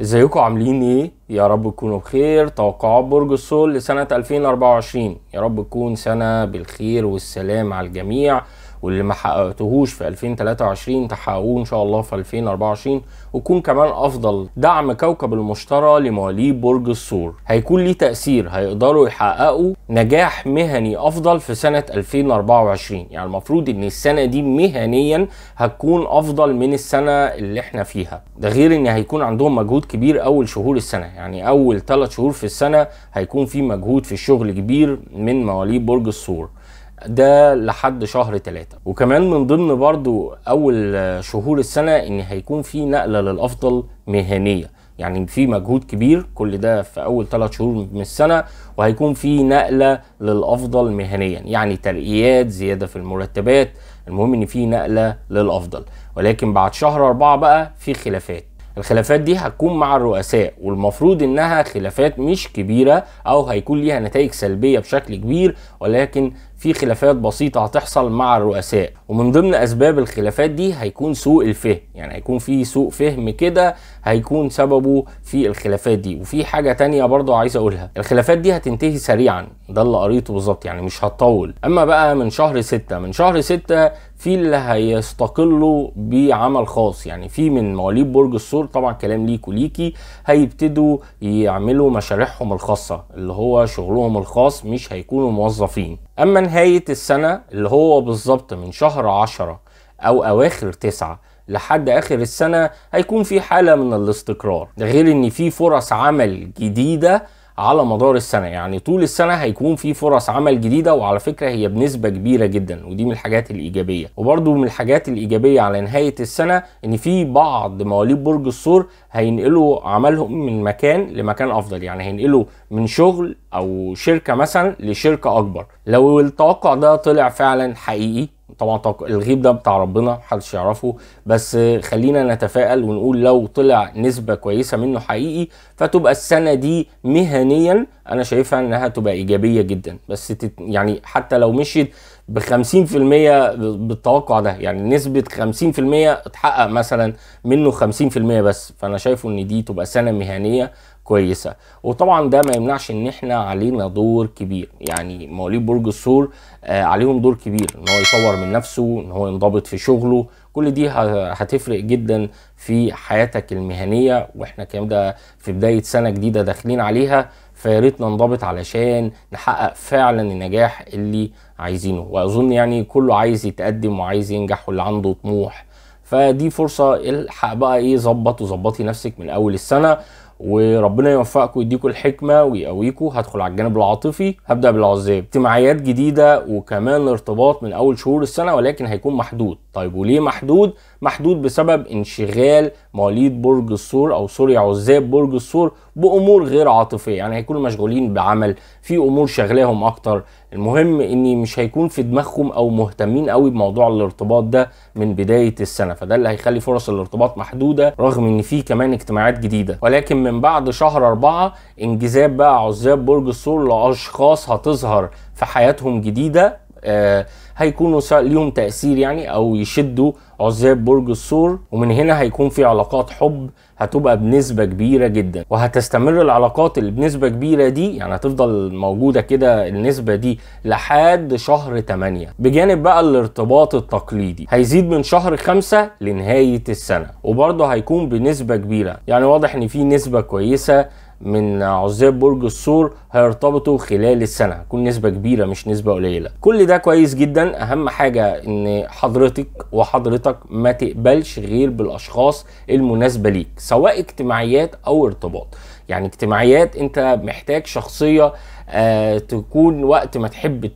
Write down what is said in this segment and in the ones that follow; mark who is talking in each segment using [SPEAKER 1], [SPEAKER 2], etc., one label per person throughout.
[SPEAKER 1] ازيكم عاملين ايه يا رب تكونوا بخير توقعات برج السول لسنه 2024 يا رب تكون سنه بالخير والسلام على الجميع واللي ما حققتهوش في 2023 تحققوه ان شاء الله في 2024 ويكون كمان افضل دعم كوكب المشتري لمواليد برج الثور هيكون ليه تاثير هيقدروا يحققوا نجاح مهني افضل في سنه 2024 يعني المفروض ان السنه دي مهنيا هتكون افضل من السنه اللي احنا فيها ده غير ان هيكون عندهم مجهود كبير اول شهور السنه يعني اول ثلاث شهور في السنه هيكون في مجهود في الشغل كبير من مواليد برج الثور ده لحد شهر ثلاثة وكمان من ضمن برضو أول شهور السنة إن هيكون في نقلة للأفضل مهنية يعني في مجهود كبير كل ده في اول ثلاث شهور من السنه وهيكون في نقله للافضل مهنيا يعني ترقيات زياده في المرتبات المهم ان في نقله للافضل ولكن بعد شهر اربعه بقى في خلافات الخلافات دي هتكون مع الرؤساء والمفروض انها خلافات مش كبيره او هيكون ليها نتائج سلبيه بشكل كبير ولكن في خلافات بسيطة هتحصل مع الرؤساء ومن ضمن أسباب الخلافات دي هيكون سوء الفهم يعني هيكون في سوء فهم كده هيكون سببه في الخلافات دي وفي حاجة تانية برضه عايز أقولها الخلافات دي هتنتهي سريعا ده اللي قريته بالظبط يعني مش هتطول أما بقى من شهر ستة من شهر ستة في اللي هيستقلوا بعمل خاص يعني في من مواليد برج الثور طبعا كلام ليك وليكي هيبتدوا يعملوا مشاريعهم الخاصة اللي هو شغلهم الخاص مش هيكونوا موظفين اما نهاية السنة اللي هو بالظبط من شهر عشرة او اواخر تسعة لحد اخر السنة هيكون في حالة من الاستقرار ده غير ان في فرص عمل جديدة على مدار السنه يعني طول السنه هيكون في فرص عمل جديده وعلى فكره هي بنسبه كبيره جدا ودي من الحاجات الايجابيه وبرده من الحاجات الايجابيه على نهايه السنه ان في بعض مواليد برج الثور هينقلوا عملهم من مكان لمكان افضل يعني هينقلوا من شغل او شركه مثلا لشركه اكبر لو التوقع ده طلع فعلا حقيقي طبعا الغيب ده بتاع ربنا محدش يعرفه بس خلينا نتفائل ونقول لو طلع نسبه كويسه منه حقيقي فتبقى السنه دي مهنيا انا شايفها انها تبقى ايجابيه جدا بس يعني حتى لو مشيت ب 50% بالتوقع ده يعني نسبه 50% اتحقق مثلا منه 50% بس فانا شايفه ان دي تبقى سنه مهنيه كويسه وطبعا ده ما يمنعش ان احنا علينا دور كبير يعني مواليد برج الثور آه عليهم دور كبير ان هو يطور من نفسه ان هو ينضبط في شغله كل دي هتفرق جدا في حياتك المهنيه واحنا كده ده في بدايه سنه جديده داخلين عليها فيا ريت ننضبط علشان نحقق فعلا النجاح اللي عايزينه واظن يعني كله عايز يتقدم وعايز ينجح واللي عنده طموح فدي فرصه الحق بقى ايه ظبط وظبطي نفسك من اول السنه وربنا يوفقكم ويديكم الحكمه ويقويكم هدخل على الجانب العاطفي هبدا بالعزاب اجتماعيات جديده وكمان ارتباط من اول شهور السنه ولكن هيكون محدود طيب وليه محدود محدود بسبب انشغال مواليد برج الثور او سوري عزاب برج الثور بامور غير عاطفيه يعني هيكونوا مشغولين بعمل في امور شغلاهم اكتر المهم ان مش هيكون في دماغهم او مهتمين قوي بموضوع الارتباط ده من بدايه السنه فده اللي هيخلي فرص الارتباط محدوده رغم ان في كمان اجتماعات جديده ولكن من بعد شهر أربعة انجذاب بقى عزاب برج الثور لاشخاص هتظهر في حياتهم جديده آه هيكونوا ليهم تاثير يعني او يشدوا عزاب برج الثور ومن هنا هيكون في علاقات حب هتبقى بنسبة كبيرة جدا وهتستمر العلاقات اللي بنسبة كبيرة دي يعني هتفضل موجودة كده النسبة دي لحد شهر 8 بجانب بقى الارتباط التقليدي هيزيد من شهر 5 لنهاية السنة وبرضه هيكون بنسبة كبيرة يعني واضح ان في نسبة كويسة من عزاب برج السور هيرتبطوا خلال السنه هتكون نسبه كبيره مش نسبه قليله كل ده كويس جدا اهم حاجه ان حضرتك وحضرتك ما تقبلش غير بالاشخاص المناسبه ليك سواء اجتماعيات او ارتباط يعني اجتماعيات انت محتاج شخصيه آه تكون وقت ما تحب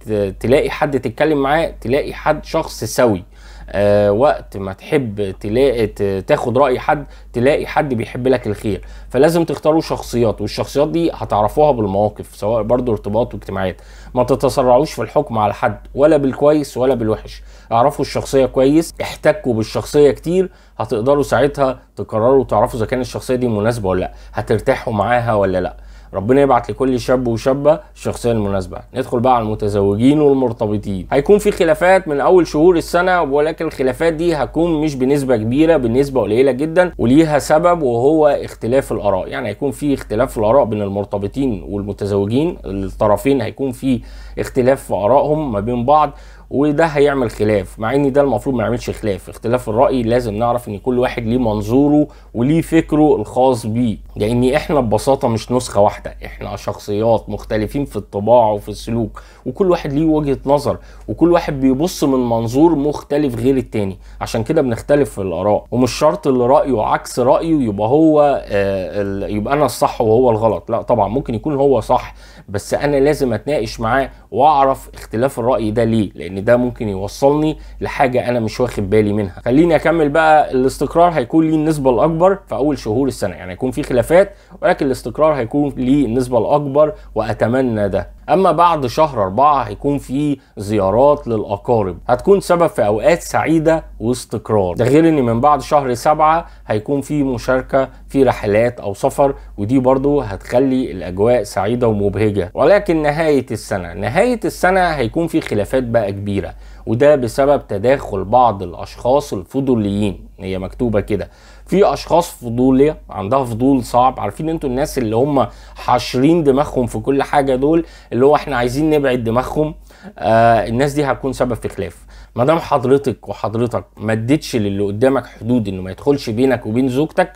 [SPEAKER 1] تلاقي حد تتكلم معاه تلاقي حد شخص سوي آه، وقت ما تحب تلاقي تاخد راي حد تلاقي حد بيحب لك الخير فلازم تختاروا شخصيات والشخصيات دي هتعرفوها بالمواقف سواء برضو ارتباط واجتماعات ما تتسرعوش في الحكم على حد ولا بالكويس ولا بالوحش اعرفوا الشخصيه كويس احتكوا بالشخصيه كتير هتقدروا ساعتها تقرروا تعرفوا اذا كان الشخصيه دي مناسبه ولا لا هترتاحوا معاها ولا لا ربنا يبعت لكل شاب وشابه الشخصيه المناسبه ندخل بقى على المتزوجين والمرتبطين هيكون في خلافات من اول شهور السنه ولكن الخلافات دي هتكون مش بنسبه كبيره بنسبه قليله جدا وليها سبب وهو اختلاف الاراء يعني هيكون في اختلاف في الاراء بين المرتبطين والمتزوجين الطرفين هيكون في اختلاف في ارائهم ما بين بعض وده هيعمل خلاف مع ان ده المفروض ما يعملش خلاف اختلاف الراي لازم نعرف ان كل واحد ليه منظوره وليه فكره الخاص بيه لان احنا ببساطه مش نسخه واحده احنا شخصيات مختلفين في الطباع وفي السلوك وكل واحد ليه وجهه نظر وكل واحد بيبص من منظور مختلف غير التاني عشان كده بنختلف في الاراء ومش شرط اللي رايه عكس رايه يبقى هو آه يبقى انا الصح وهو الغلط لا طبعا ممكن يكون هو صح بس انا لازم اتناقش معاه واعرف اختلاف الراي ده ليه لان ده ممكن يوصلني لحاجه انا مش واخد بالي منها خليني اكمل بقى الاستقرار هيكون ليه النسبه الاكبر في اول شهور السنه يعني هيكون في خلافات ولكن الاستقرار هيكون ليه النسبه الاكبر واتمنى ده اما بعد شهر أربعة هيكون في زيارات للاقارب هتكون سبب في اوقات سعيده واستقرار ده غير ان من بعد شهر سبعة هيكون في مشاركه في رحلات او سفر ودي برضو هتخلي الاجواء سعيده ومبهجه ولكن نهايه السنه نهايه السنه هيكون في خلافات بقى كبيره وده بسبب تداخل بعض الاشخاص الفضوليين هي مكتوبه كده في اشخاص فضوليه عندها فضول صعب عارفين انتوا الناس اللي هم حاشرين دماغهم في كل حاجه دول اللي هو احنا عايزين نبعد دماغهم آه الناس دي هتكون سبب في خلاف ما دام حضرتك وحضرتك ما اديتش للي قدامك حدود انه ما يدخلش بينك وبين زوجتك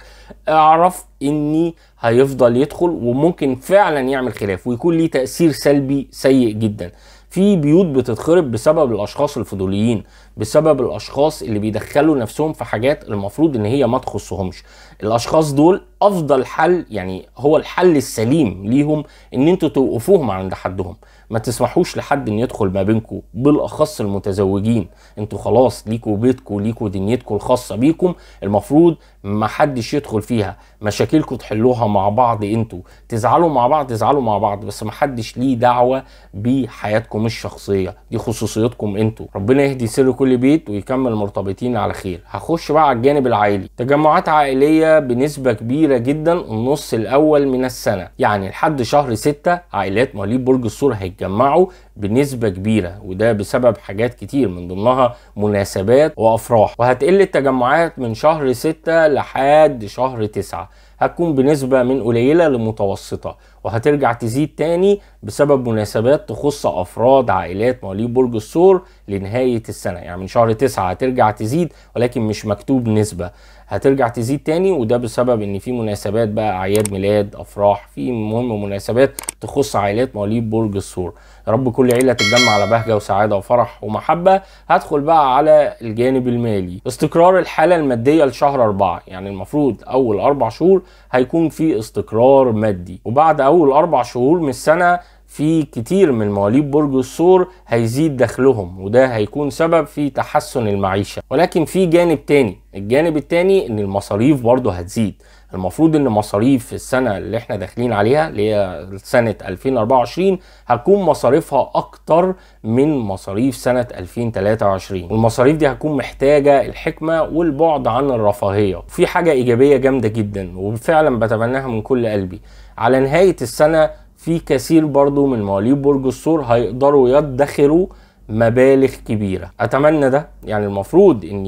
[SPEAKER 1] اعرف اني هيفضل يدخل وممكن فعلا يعمل خلاف ويكون ليه تاثير سلبي سيء جدا في بيوت بتتخرب بسبب الاشخاص الفضوليين بسبب الاشخاص اللي بيدخلوا نفسهم في حاجات المفروض ان هي ما تخصهمش الاشخاص دول افضل حل يعني هو الحل السليم ليهم ان انتوا توقفوهم عند حدهم ما تسمحوش لحد ان يدخل ما بينكم بالاخص المتزوجين انتوا خلاص ليكوا بيتكم ليكوا دنيتكم الخاصه بيكم المفروض ما حدش يدخل فيها مشاكلكم تحلوها مع بعض انتوا تزعلوا مع بعض تزعلوا مع بعض بس ما حدش ليه دعوه بحياتكم الشخصيه دي خصوصيتكم انتوا ربنا يهدي سر كل بيت ويكمل مرتبطين على خير هخش بقى على الجانب العائلي تجمعات عائليه بنسبة كبيرة جدا النص الأول من السنة يعني لحد شهر 6 عائلات مواليد برج الثور هيتجمعوا بنسبة كبيرة وده بسبب حاجات كتير من ضمنها مناسبات وأفراح وهتقل التجمعات من شهر 6 لحد شهر 9 هتكون بنسبة من قليلة لمتوسطة وهترجع تزيد تاني بسبب مناسبات تخص أفراد عائلات مواليد برج الثور لنهاية السنة يعني من شهر 9 هترجع تزيد ولكن مش مكتوب نسبة هترجع تزيد تاني وده بسبب ان في مناسبات بقى اعياد ميلاد افراح في مهم مناسبات تخص عائلات مواليد برج الثور يا رب كل عيله تتجمع على بهجه وسعاده وفرح ومحبه هدخل بقى على الجانب المالي استقرار الحاله الماديه لشهر أربعة يعني المفروض اول اربع شهور هيكون في استقرار مادي وبعد اول اربع شهور من السنه في كتير من مواليد برج الثور هيزيد دخلهم وده هيكون سبب في تحسن المعيشة ولكن في جانب تاني الجانب التاني ان المصاريف برضه هتزيد المفروض ان مصاريف السنة اللي احنا داخلين عليها اللي هي سنة 2024 هتكون مصاريفها اكتر من مصاريف سنة 2023 والمصاريف دي هتكون محتاجة الحكمة والبعد عن الرفاهية في حاجة ايجابية جامدة جدا وفعلا بتمناها من كل قلبي على نهاية السنة في كثير برضو من مواليد برج الثور هيقدروا يدخروا مبالغ كبيرة أتمنى ده يعني المفروض إن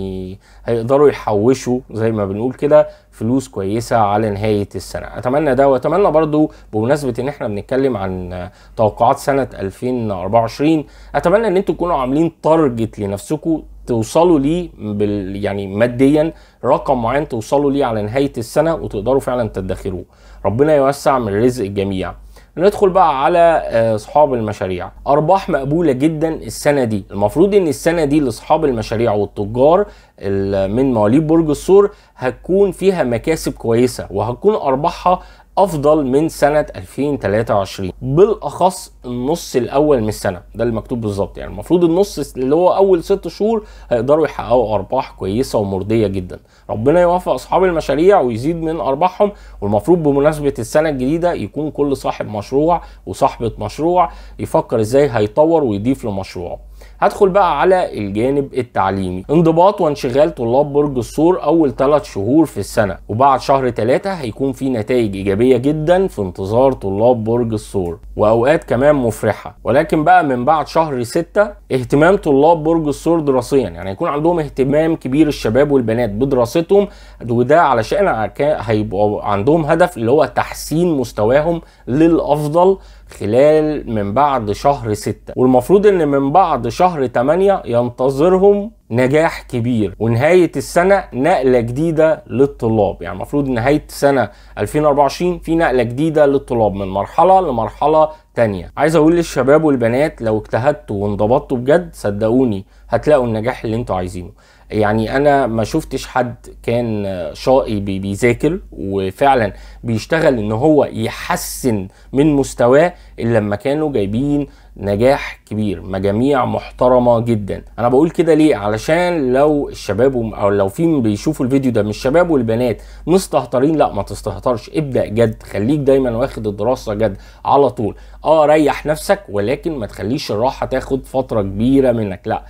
[SPEAKER 1] هيقدروا يحوشوا زي ما بنقول كده فلوس كويسة على نهاية السنة أتمنى ده وأتمنى برضو بمناسبة إن إحنا بنتكلم عن توقعات سنة 2024 أتمنى إن أنتوا تكونوا عاملين تارجت لنفسكم توصلوا ليه بال يعني ماديا رقم معين توصلوا ليه على نهاية السنة وتقدروا فعلا تدخروه ربنا يوسع من رزق الجميع ندخل بقى على آه، اصحاب المشاريع ارباح مقبوله جدا السنه دي المفروض ان السنه دي لاصحاب المشاريع والتجار من مواليد برج الثور هتكون فيها مكاسب كويسه وهتكون ارباحها افضل من سنه 2023 بالاخص النص الاول من السنه ده المكتوب بالظبط يعني المفروض النص اللي هو اول ست شهور هيقدروا يحققوا ارباح كويسه ومرضيه جدا ربنا يوفق اصحاب المشاريع ويزيد من ارباحهم والمفروض بمناسبه السنه الجديده يكون كل صاحب مشروع وصاحبه مشروع يفكر ازاي هيطور ويضيف لمشروعه هدخل بقى على الجانب التعليمي انضباط وانشغال طلاب برج السور اول ثلاث شهور في السنه وبعد شهر ثلاثة هيكون في نتائج ايجابيه جدا في انتظار طلاب برج السور واوقات كمان مفرحه ولكن بقى من بعد شهر ستة اهتمام طلاب برج السور دراسيا يعني هيكون عندهم اهتمام كبير الشباب والبنات بدراستهم وده علشان هيبقوا عندهم هدف اللي هو تحسين مستواهم للافضل خلال من بعد شهر 6 والمفروض ان من بعد شهر 8 ينتظرهم نجاح كبير ونهايه السنه نقله جديده للطلاب يعني المفروض نهايه سنه 2024 في نقله جديده للطلاب من مرحله لمرحله تانية عايز اقول للشباب والبنات لو اجتهدتوا وانضبطتوا بجد صدقوني هتلاقوا النجاح اللي انتوا عايزينه يعني انا ما شفتش حد كان شقي بيذاكر وفعلا بيشتغل ان هو يحسن من مستواه الا لما كانوا جايبين نجاح كبير مجاميع محترمه جدا انا بقول كده ليه علشان لو الشباب او لو في بيشوفوا الفيديو ده من الشباب والبنات مستهترين لا ما تستهترش ابدا جد خليك دايما واخد الدراسه جد على طول اه ريح نفسك ولكن ما تخليش الراحه تاخد فتره كبيره منك لا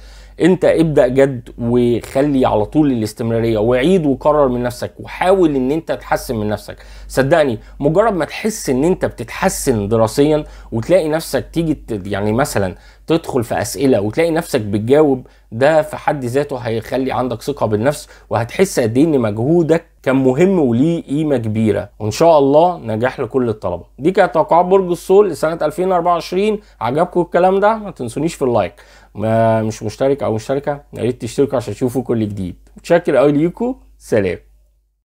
[SPEAKER 1] انت ابدا جد وخلي على طول الاستمراريه وعيد وقرر من نفسك وحاول ان انت تحسن من نفسك صدقني مجرد ما تحس ان انت بتتحسن دراسيا وتلاقي نفسك تيجي يعني مثلا تدخل في اسئله وتلاقي نفسك بتجاوب ده في حد ذاته هيخلي عندك ثقه بالنفس وهتحس قد ايه ان مجهودك كان مهم وليه قيمه كبيره وان شاء الله نجاح لكل الطلبه دي كانت توقعات برج السول لسنه 2024 عجبكم الكلام ده ما تنسونيش في اللايك ما مش مشترك او مشتركه يا ريت تشتركوا عشان تشوفوا كل جديد متشكر قوي ليكم سلام